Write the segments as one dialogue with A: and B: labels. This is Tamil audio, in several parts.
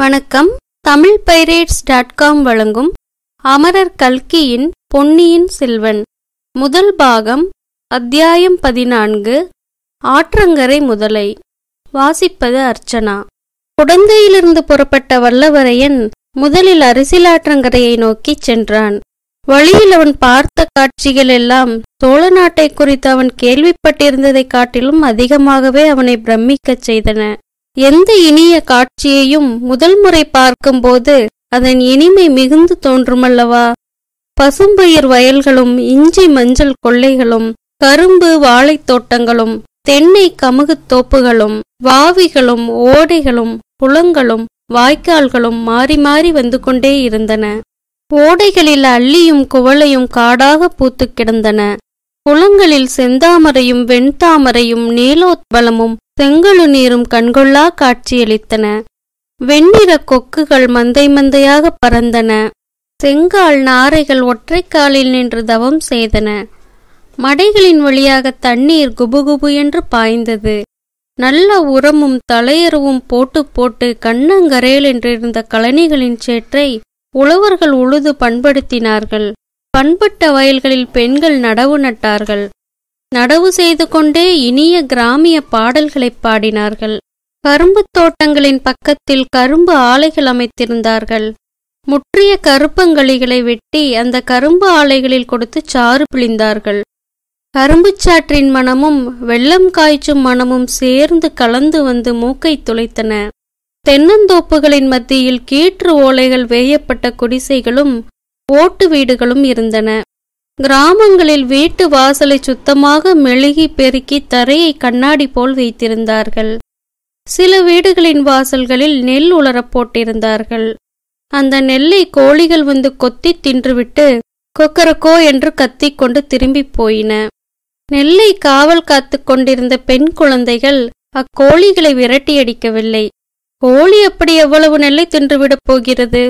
A: வணக்கம் தமிழ் பைரேட்ஸ் டாட் காம் வழங்கும் அமரர் கல்கியின் பொன்னியின் செல்வன் முதல் பாகம் அத்தியாயம் பதினான்கு ஆற்றங்கரை முதலை வாசிப்பது அர்ச்சனா குடந்தையிலிருந்து புறப்பட்ட வல்லவரையன் முதலில் அரசியலாற்றங்கரையை நோக்கிச் சென்றான் வழியில் அவன் பார்த்த காட்சிகள் எல்லாம் சோழ நாட்டை குறித்து அவன் கேள்விப்பட்டிருந்ததைக் காட்டிலும் அதிகமாகவே அவனை பிரமிக்கச் செய்தன எந்த இனிய காட்சியையும் முதல் முறை பார்க்கும்போது அதன் இனிமை மிகுந்து தோன்றுமல்லவா பசும்பயிர் வயல்களும் இஞ்சி மஞ்சள் கொள்ளைகளும் கரும்பு வாழைத் தோட்டங்களும் தென்னை கமுகுத் தோப்புகளும் வாவிகளும் ஓடைகளும் குளங்களும் வாய்க்கால்களும் மாறி மாறி வந்து கொண்டே இருந்தன ஓடைகளில் அள்ளியும் குவளையும் காடாக பூத்து கிடந்தன குளங்களில் செந்தாமரையும் வெண்தாமரையும் நீலோத்பலமும் செங்கழு நீரும் கண்கொள்ளா காட்சியளித்தன வெண்ணிற கொக்குகள் மந்தை மந்தையாக பறந்தன செங்கால் நாரைகள் ஒற்றைக்காலில் நின்று தவம் செய்தன மடைகளின் வழியாக தண்ணீர் குபுகுபு என்று பாய்ந்தது நல்ல உரமும் தலையறவும் போட்டு போட்டு கண்ணங்கரையில் என்றிருந்த கழனிகளின் சேற்றை உழவர்கள் உழுது பண்படுத்தினார்கள் பண்பட்ட வயல்களில் பெண்கள் நடவு நட்டார்கள் நடவு செய்து கொண்டே இனிய கிராமிய பாடல்களை பாடினார்கள் கரும்பு தோட்டங்களின் பக்கத்தில் கரும்பு ஆலைகள் அமைத்திருந்தார்கள் முற்றிய கருப்பங்களிகளை வெட்டி அந்த கரும்பு ஆலைகளில் கொடுத்து சாறு பிழிந்தார்கள் கரும்புச்சாற்றின் மனமும் வெள்ளம் காய்ச்சும் மனமும் சேர்ந்து கலந்து வந்து மூக்கை துளைத்தன தென்னந்தோப்புகளின் மத்தியில் கீற்று ஓலைகள் வேயப்பட்ட குடிசைகளும் ஓட்டு வீடுகளும் இருந்தன கிராமங்களில் வீட்டு வாசலை சுத்தமாக மெழுகி பெருக்கி தரையை கண்ணாடி போல் வைத்திருந்தார்கள் சில வீடுகளின் வாசல்களில் நெல் உலரப் போட்டிருந்தார்கள் அந்த நெல்லை கோழிகள் வந்து கொத்தி தின்றுவிட்டு கொக்கரக்கோ என்று கத்திக்கொண்டு திரும்பிப் போயின நெல்லை காவல் காத்து கொண்டிருந்த பெண் குழந்தைகள் அக்கோழிகளை விரட்டியடிக்கவில்லை கோழி அப்படி எவ்வளவு நெல்லை தின்றுவிடப் போகிறது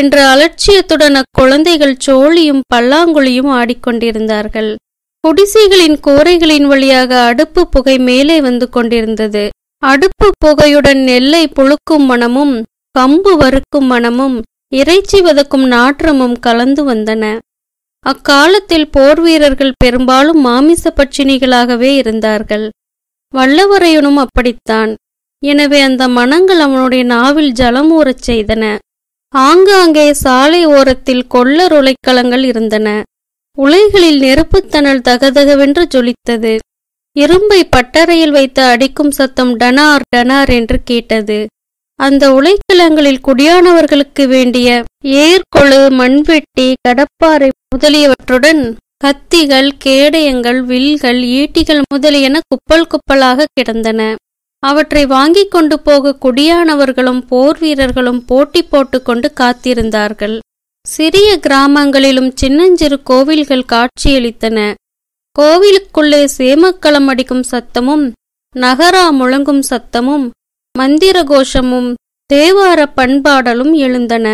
A: என்ற அலட்சியத்துடன் அக்குழந்தைகள் சோழியும் பல்லாங்குழியும் ஆடிக்கொண்டிருந்தார்கள் குடிசைகளின் கூரைகளின் வழியாக அடுப்பு புகை மேலே வந்து கொண்டிருந்தது அடுப்பு புகையுடன் நெல்லை புழுக்கும் மனமும் கம்பு வறுக்கும் மனமும் இறைச்சி வதக்கும் நாற்றமும் கலந்து வந்தன அக்காலத்தில் போர் வீரர்கள் பெரும்பாலும் மாமிச பட்சினிகளாகவே இருந்தார்கள் வல்லவரையனும் அப்படித்தான் எனவே அந்த மனங்கள் அவனுடைய நாவில் ஜலமூறச் செய்தன ஆங்காங்கே சாலை ஓரத்தில் கொள்ளர் உலைக்களங்கள் இருந்தன உலைகளில் நெருப்புத்தணல் தகதகவென்று ஜொலித்தது இரும்பை பட்டறையில் வைத்து அடிக்கும் சத்தம் டனார் டனார் என்று கேட்டது அந்த உலைக்களங்களில் குடியானவர்களுக்கு வேண்டிய ஏர்கொழு மண்வெட்டி கடப்பாறை முதலியவற்றுடன் கத்திகள் கேடயங்கள் வில்கள் ஈட்டிகள் முதலியன குப்பல் குப்பலாக கிடந்தன அவற்றை வாங்கிக் கொண்டு போக குடியானவர்களும் போர் வீரர்களும் போட்டி போட்டுக்கொண்டு காத்திருந்தார்கள் சிறிய கிராமங்களிலும் சின்னஞ்சிறு கோவில்கள் காட்சியளித்தன கோவிலுக்குள்ளே சேமக்களம் அடிக்கும் சத்தமும் நகரா முழங்கும் சத்தமும் மந்திர கோஷமும் தேவார பண்பாடலும் எழுந்தன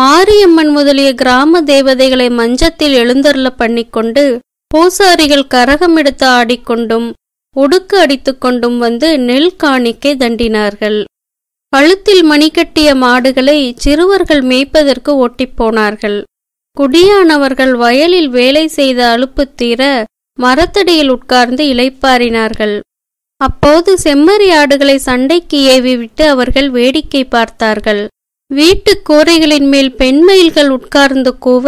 A: மாரியம்மன் முதலிய கிராம தேவதைகளை மஞ்சத்தில் எழுந்தருள பண்ணிக்கொண்டு பூசாரிகள் கரகமெடுத்து ஆடிக்கொண்டும் ஒடுக்கு அடித்து கொண்டும் வந்து நெல் காணிக்கை தண்டினார்கள் கழுத்தில் மணிக்கட்டிய மாடுகளை சிறுவர்கள் மேய்ப்பதற்கு போனார்கள் குடியானவர்கள் வயலில் வேலை செய்த அலுப்பு தீர மரத்தடியில் உட்கார்ந்து இளைப்பாறினார்கள் அப்போது செம்மறி ஆடுகளை சண்டைக்கு ஏவிவிட்டு அவர்கள் வேடிக்கை பார்த்தார்கள் வீட்டு கூரைகளின் மேல் பெண்மயில்கள் உட்கார்ந்து கூவ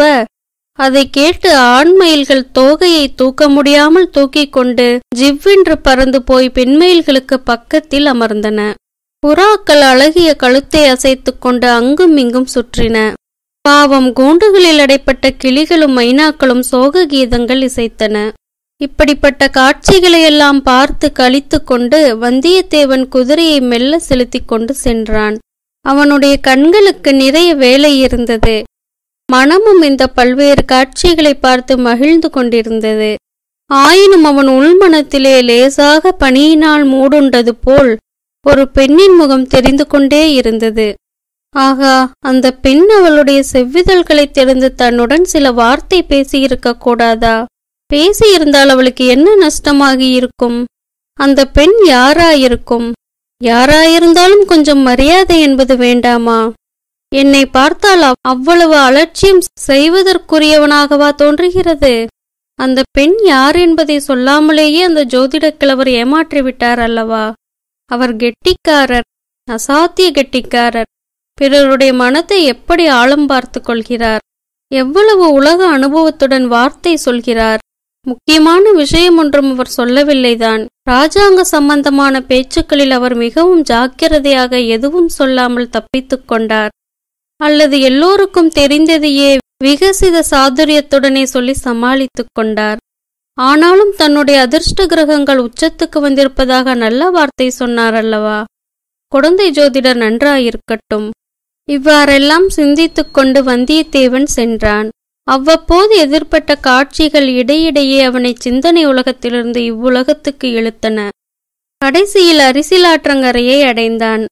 A: அதை கேட்டு ஆண்மயில்கள் தோகையை தூக்க முடியாமல் தூக்கிக் கொண்டு ஜிவ்வென்று பறந்து போய் பெண்மயில்களுக்கு பக்கத்தில் அமர்ந்தன புறாக்கள் அழகிய கழுத்தை அசைத்து கொண்டு அங்கும் இங்கும் சுற்றின பாவம் கூண்டுகளில் அடைப்பட்ட கிளிகளும் மைனாக்களும் சோக கீதங்கள் இசைத்தன இப்படிப்பட்ட காட்சிகளையெல்லாம் பார்த்து கழித்து கொண்டு வந்தியத்தேவன் குதிரையை மெல்ல செலுத்திக் கொண்டு சென்றான் அவனுடைய கண்களுக்கு நிறைய வேலை இருந்தது மனமும் இந்த பல்வேறு காட்சிகளை பார்த்து மகிழ்ந்து கொண்டிருந்தது ஆயினும் அவன் உள்மனத்திலே லேசாக பனியினால் மூடுண்டது போல் ஒரு பெண்ணின் முகம் தெரிந்து கொண்டே இருந்தது ஆகா அந்த பெண் அவளுடைய செவ்விதழ்களை தெரிந்து தன்னுடன் சில வார்த்தை பேசியிருக்க கூடாதா பேசியிருந்தால் அவளுக்கு என்ன நஷ்டமாகி இருக்கும் அந்த பெண் யாராயிருக்கும் யாராயிருந்தாலும் கொஞ்சம் மரியாதை என்பது வேண்டாமா என்னை பார்த்தால் அவ்வளவு அலட்சியம் செய்வதற்குரியவனாகவா தோன்றுகிறது அந்த பெண் யார் என்பதை சொல்லாமலேயே அந்த ஜோதிட கிழவர் ஏமாற்றிவிட்டார் அல்லவா அவர் கெட்டிக்காரர் அசாத்திய கெட்டிக்காரர் பிறருடைய மனத்தை எப்படி ஆழம் பார்த்து கொள்கிறார் எவ்வளவு உலக அனுபவத்துடன் வார்த்தை சொல்கிறார் முக்கியமான விஷயம் ஒன்றும் அவர் சொல்லவில்லைதான் ராஜாங்க சம்பந்தமான பேச்சுக்களில் அவர் மிகவும் ஜாக்கிரதையாக எதுவும் சொல்லாமல் தப்பித்துக் கொண்டார் அல்லது எல்லோருக்கும் தெரிந்ததையே விகசித சாதுரியத்துடனே சொல்லி சமாளித்துக் கொண்டார் ஆனாலும் தன்னுடைய அதிர்ஷ்ட கிரகங்கள் உச்சத்துக்கு வந்திருப்பதாக நல்ல வார்த்தை சொன்னார் அல்லவா குழந்தை ஜோதிடர் நன்றாயிருக்கட்டும் இவ்வாறெல்லாம் சிந்தித்துக் கொண்டு வந்தியத்தேவன் சென்றான் அவ்வப்போது எதிர்பட்ட காட்சிகள் இடையிடையே அவனை சிந்தனை உலகத்திலிருந்து இவ்வுலகத்துக்கு இழுத்தன கடைசியில் அரிசிலாற்றங்கரையை அடைந்தான்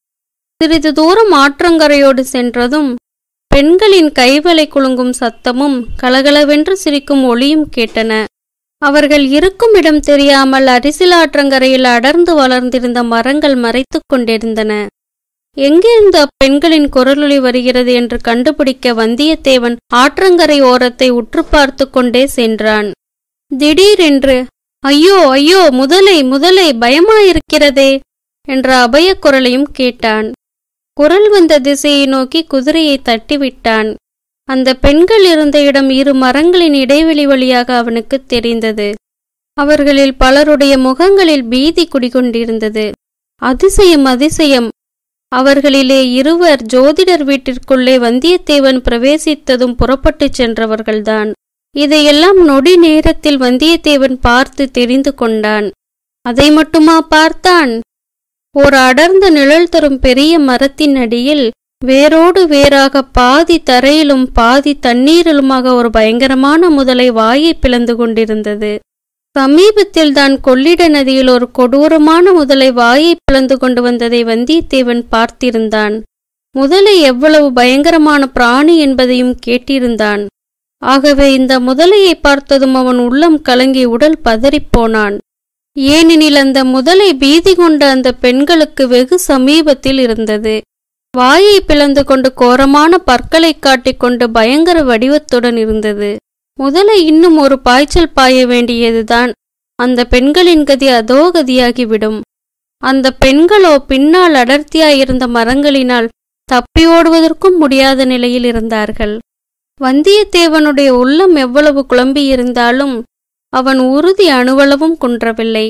A: சிறிது தூரம் ஆற்றங்கரையோடு சென்றதும் பெண்களின் கைவலை குலுங்கும் சத்தமும் கலகலவென்று சிரிக்கும் ஒளியும் கேட்டன அவர்கள் இருக்கும் இடம் தெரியாமல் அரிசில் ஆற்றங்கரையில் அடர்ந்து வளர்ந்திருந்த மரங்கள் மறைத்துக் கொண்டிருந்தன எங்கிருந்து அப்பெண்களின் குரலொலி வருகிறது என்று கண்டுபிடிக்க வந்தியத்தேவன் ஆற்றங்கரை ஓரத்தை உற்று பார்த்து கொண்டே சென்றான் திடீரென்று ஐயோ ஐயோ முதலை முதலை பயமாயிருக்கிறதே என்ற அபய குரலையும் கேட்டான் குரல் வந்த திசையை நோக்கி குதிரையை தட்டிவிட்டான் அந்த பெண்கள் இருந்த இடம் இரு மரங்களின் இடைவெளி வழியாக அவனுக்கு தெரிந்தது அவர்களில் பலருடைய முகங்களில் பீதி குடிகொண்டிருந்தது அதிசயம் அதிசயம் அவர்களிலே இருவர் ஜோதிடர் வீட்டிற்குள்ளே வந்தியத்தேவன் பிரவேசித்ததும் புறப்பட்டுச் சென்றவர்கள்தான் இதையெல்லாம் நொடி நேரத்தில் வந்தியத்தேவன் பார்த்து தெரிந்து கொண்டான் அதை மட்டுமா பார்த்தான் ஓர் அடர்ந்த நிழல் தரும் பெரிய மரத்தின் அடியில் வேரோடு வேறாக பாதி தரையிலும் பாதி தண்ணீரிலுமாக ஒரு பயங்கரமான முதலை வாயை பிளந்து கொண்டிருந்தது சமீபத்தில் தான் கொள்ளிட நதியில் ஒரு கொடூரமான முதலை வாயை பிளந்து கொண்டு வந்ததை வந்தியத்தேவன் பார்த்திருந்தான் முதலை எவ்வளவு பயங்கரமான பிராணி என்பதையும் கேட்டிருந்தான் ஆகவே இந்த முதலையை பார்த்ததும் அவன் உள்ளம் கலங்கி உடல் பதறிப்போனான் ஏனெனில் அந்த முதலை பீதி கொண்ட அந்த பெண்களுக்கு வெகு சமீபத்தில் இருந்தது வாயை பிளந்து கொண்டு கோரமான பற்களை காட்டிக்கொண்டு பயங்கர வடிவத்துடன் இருந்தது முதலை இன்னும் ஒரு பாய்ச்சல் பாய வேண்டியதுதான் அந்த பெண்களின் கதி அதோ கதியாகிவிடும் அந்த பெண்களோ பின்னால் அடர்த்தியாயிருந்த மரங்களினால் தப்பி ஓடுவதற்கும் முடியாத நிலையில் இருந்தார்கள் வந்தியத்தேவனுடைய உள்ளம் எவ்வளவு குழம்பியிருந்தாலும் அவன் உறுதி அணுவளவும் குன்றவில்லை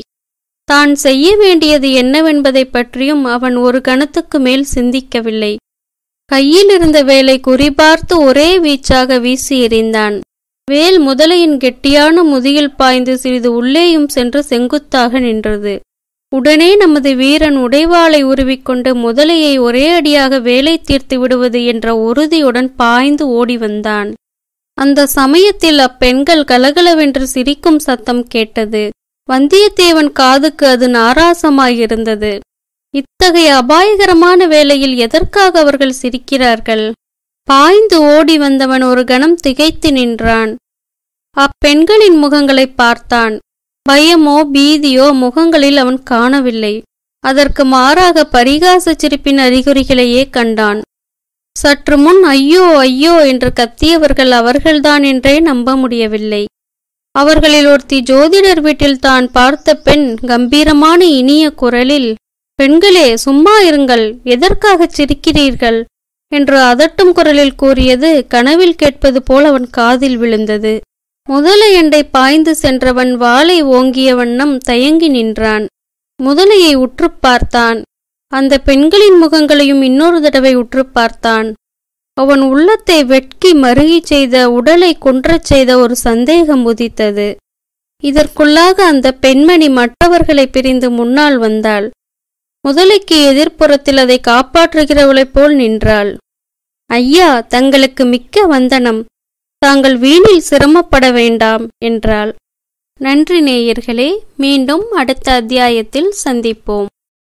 A: தான் செய்ய வேண்டியது என்னவென்பதை பற்றியும் அவன் ஒரு கணத்துக்கு மேல் சிந்திக்கவில்லை கையில் இருந்த வேலை குறிபார்த்து ஒரே வீச்சாக வீசி எறிந்தான் வேல் முதலையின் கெட்டியான முதியில் பாய்ந்து சிறிது உள்ளேயும் சென்று செங்குத்தாக நின்றது உடனே நமது வீரன் உடைவாளை உருவிக்கொண்டு முதலையை ஒரே அடியாக வேலை தீர்த்து விடுவது என்ற உறுதியுடன் பாய்ந்து ஓடி வந்தான் அந்த சமயத்தில் அப்பெண்கள் கலகலவென்று சிரிக்கும் சத்தம் கேட்டது வந்தியத்தேவன் காதுக்கு அது நாராசமாயிருந்தது இத்தகைய அபாயகரமான வேளையில் எதற்காக அவர்கள் சிரிக்கிறார்கள் பாய்ந்து ஓடி வந்தவன் ஒரு கணம் திகைத்து நின்றான் அப்பெண்களின் முகங்களை பார்த்தான் பயமோ பீதியோ முகங்களில் அவன் காணவில்லை அதற்கு மாறாக பரிகாச சிரிப்பின் அறிகுறிகளையே கண்டான் சற்று முன் ஐயோ ஐயோ என்று கத்தியவர்கள் அவர்கள்தான் என்றே நம்ப முடியவில்லை அவர்களில் ஒருத்தி ஜோதிடர் வீட்டில் தான் பார்த்த பெண் கம்பீரமான இனிய குரலில் பெண்களே சும்மா இருங்கள் எதற்காக சிரிக்கிறீர்கள் என்று அதட்டும் குரலில் கூறியது கனவில் கேட்பது போல் அவன் காதில் விழுந்தது முதல எண்டை பாய்ந்து சென்றவன் வாளை ஓங்கிய வண்ணம் தயங்கி நின்றான் முதலையை உற்று பார்த்தான் அந்த பெண்களின் முகங்களையும் இன்னொரு தடவை உற்று பார்த்தான் அவன் உள்ளத்தை வெட்கி மருகிச் செய்த உடலை குன்றச் செய்த ஒரு சந்தேகம் உதித்தது இதற்குள்ளாக அந்த பெண்மணி மற்றவர்களை பிரிந்து முன்னால் வந்தாள் முதலைக்கு எதிர்ப்புறத்தில் அதை காப்பாற்றுகிறவளைப் போல் நின்றாள் ஐயா தங்களுக்கு மிக்க வந்தனம் தாங்கள் வீணில் சிரமப்பட வேண்டாம் என்றாள் நன்றி நேயர்களே மீண்டும் அடுத்த அத்தியாயத்தில் சந்திப்போம்